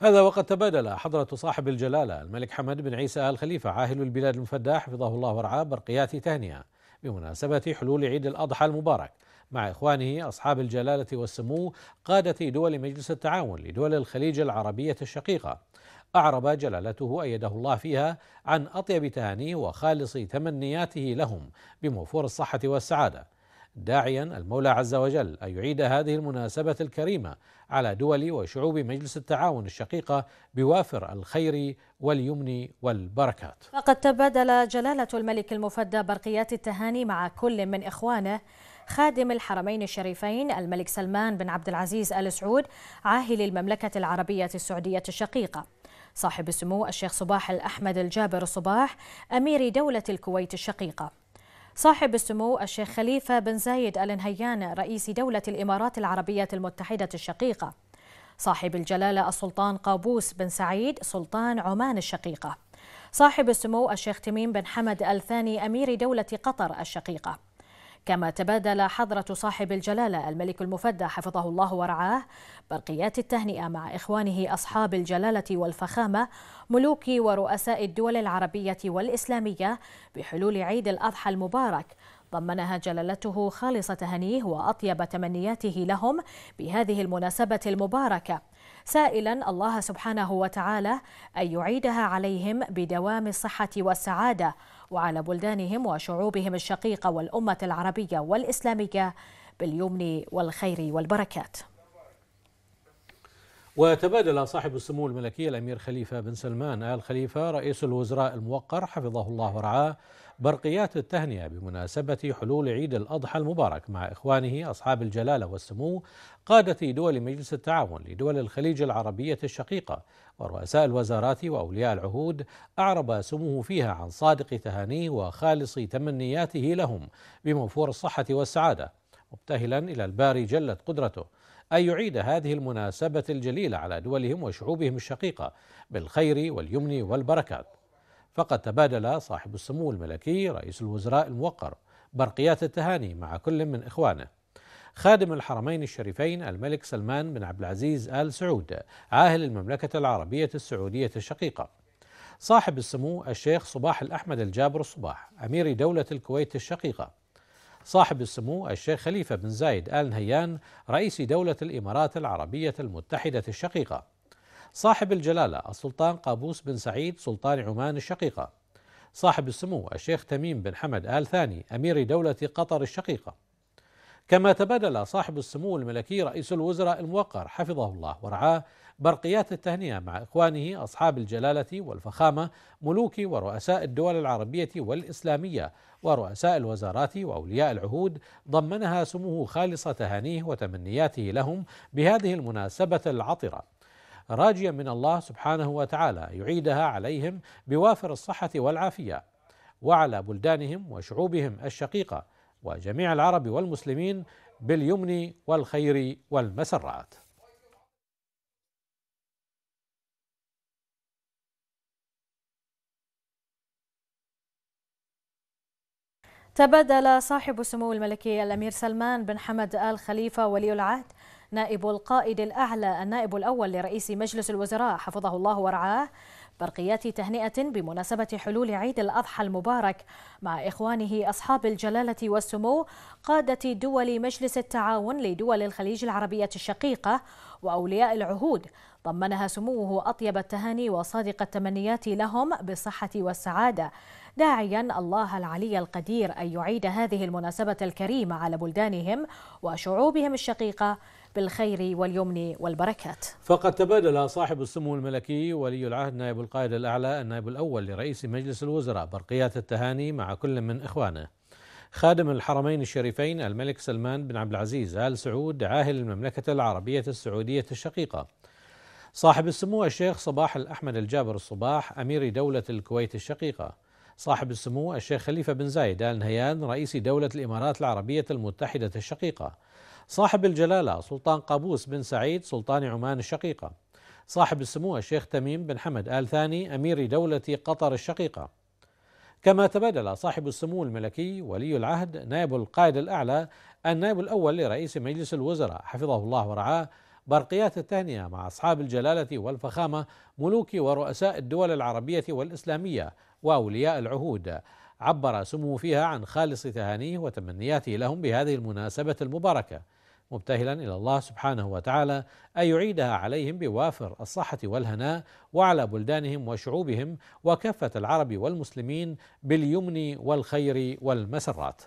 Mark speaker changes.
Speaker 1: هذا وقد تبادل حضرة صاحب الجلالة الملك حمد بن عيسى آل خليفة عاهل البلاد المفدى حفظه الله ورعاه برقيات تهنئة بمناسبة حلول عيد الأضحى المبارك مع إخوانه أصحاب الجلالة والسمو قادة دول مجلس التعاون لدول الخليج العربية الشقيقة أعرب جلالته أيده الله فيها عن أطيب تهانيه وخالص تمنياته لهم بموفور الصحة والسعادة داعيا المولى عز وجل ان يعيد هذه المناسبه الكريمه على دول وشعوب مجلس التعاون الشقيقه بوافر الخير واليمن والبركات.
Speaker 2: فقد تبادل جلاله الملك المفدى برقيات التهاني مع كل من اخوانه خادم الحرمين الشريفين الملك سلمان بن عبد العزيز ال سعود عاهل المملكه العربيه السعوديه الشقيقه. صاحب السمو الشيخ صباح الاحمد الجابر صباح امير دوله الكويت الشقيقه. صاحب السمو الشيخ خليفة بن زايد آل نهيان رئيس دولة الإمارات العربية المتحدة الشقيقة صاحب الجلالة السلطان قابوس بن سعيد سلطان عمان الشقيقة صاحب السمو الشيخ تميم بن حمد الثاني أمير دولة قطر الشقيقة كما تبادل حضرة صاحب الجلالة الملك المفدى حفظه الله ورعاه برقيات التهنئة مع إخوانه أصحاب الجلالة والفخامة ملوك ورؤساء الدول العربية والإسلامية بحلول عيد الأضحى المبارك ضمنها جلالته خالص تهنيه وأطيب تمنياته لهم بهذه المناسبة المباركة سائلا الله سبحانه وتعالى أن يعيدها عليهم بدوام الصحة والسعادة وعلى بلدانهم وشعوبهم الشقيقة والأمة العربية والإسلامية باليمن والخير والبركات
Speaker 1: وتبادل صاحب السمو الملكي الأمير خليفة بن سلمان آل خليفة رئيس الوزراء الموقر حفظه الله ورعاه برقيات التهنئة بمناسبة حلول عيد الأضحى المبارك مع إخوانه أصحاب الجلالة والسمو قادة دول مجلس التعاون لدول الخليج العربية الشقيقة ورؤساء الوزارات وأولياء العهود أعرب سموه فيها عن صادق تهانيه وخالص تمنياته لهم بموفور الصحة والسعادة مبتهلا إلى الباري جلت قدرته أن يعيد هذه المناسبة الجليلة على دولهم وشعوبهم الشقيقة بالخير واليمن والبركات فقد تبادل صاحب السمو الملكي رئيس الوزراء الموقر برقيات التهاني مع كل من إخوانه خادم الحرمين الشريفين الملك سلمان بن عبد العزيز آل سعود عاهل المملكة العربية السعودية الشقيقة صاحب السمو الشيخ صباح الأحمد الجابر الصباح أمير دولة الكويت الشقيقة صاحب السمو الشيخ خليفة بن زايد آل نهيان رئيس دولة الإمارات العربية المتحدة الشقيقة صاحب الجلالة السلطان قابوس بن سعيد سلطان عمان الشقيقة صاحب السمو الشيخ تميم بن حمد آل ثاني أمير دولة قطر الشقيقة كما تبادل صاحب السمو الملكي رئيس الوزراء الموقر حفظه الله ورعاه برقيات التهنئة مع إخوانه أصحاب الجلالة والفخامة ملوك ورؤساء الدول العربية والإسلامية ورؤساء الوزارات وأولياء العهود ضمنها سموه خالص تهانيه وتمنياته لهم بهذه المناسبة العطرة راجيا من الله سبحانه وتعالى يعيدها عليهم بوافر الصحة والعافية وعلى بلدانهم وشعوبهم الشقيقة وجميع العرب والمسلمين باليمن والخير والمسرات
Speaker 2: تبادل صاحب سمو الملكي الأمير سلمان بن حمد آل خليفة ولي العهد نائب القائد الأعلى النائب الأول لرئيس مجلس الوزراء حفظه الله ورعاه برقيات تهنئة بمناسبة حلول عيد الأضحى المبارك مع إخوانه أصحاب الجلالة والسمو قادة دول مجلس التعاون لدول الخليج العربية الشقيقة وأولياء العهود ضمنها سموه أطيب التهاني وصادق التمنيات لهم بالصحة والسعادة داعيا الله العلي القدير أن يعيد هذه المناسبة الكريمة على بلدانهم وشعوبهم الشقيقة بالخير واليمن والبركات
Speaker 1: فقد تبادل صاحب السمو الملكي ولي العهد نائب القائد الأعلى النائب الأول لرئيس مجلس الوزراء برقيات التهاني مع كل من إخوانه خادم الحرمين الشريفين الملك سلمان بن عبد العزيز آل سعود عاهل المملكة العربية السعودية الشقيقة صاحب السمو الشيخ صباح الأحمد الجابر الصباح أمير دولة الكويت الشقيقة صاحب السمو الشيخ خليفة بن زايد آل نهيان رئيس دولة الإمارات العربية المتحدة الشقيقة صاحب الجلالة سلطان قابوس بن سعيد سلطان عمان الشقيقة صاحب السمو الشيخ تميم بن حمد آل ثاني أمير دولة قطر الشقيقة كما تبادل صاحب السمو الملكي ولي العهد نائب القائد الأعلى النائب الأول لرئيس مجلس الوزراء حفظه الله ورعاه برقيات التهنئة مع أصحاب الجلالة والفخامة ملوك ورؤساء الدول العربية والإسلامية واولياء العهود عبر سمو فيها عن خالص تهانيه وتمنياته لهم بهذه المناسبه المباركه مبتهلا الى الله سبحانه وتعالى ان يعيدها عليهم بوافر الصحه والهناء وعلى بلدانهم وشعوبهم وكافه العرب والمسلمين باليمن
Speaker 2: والخير والمسرات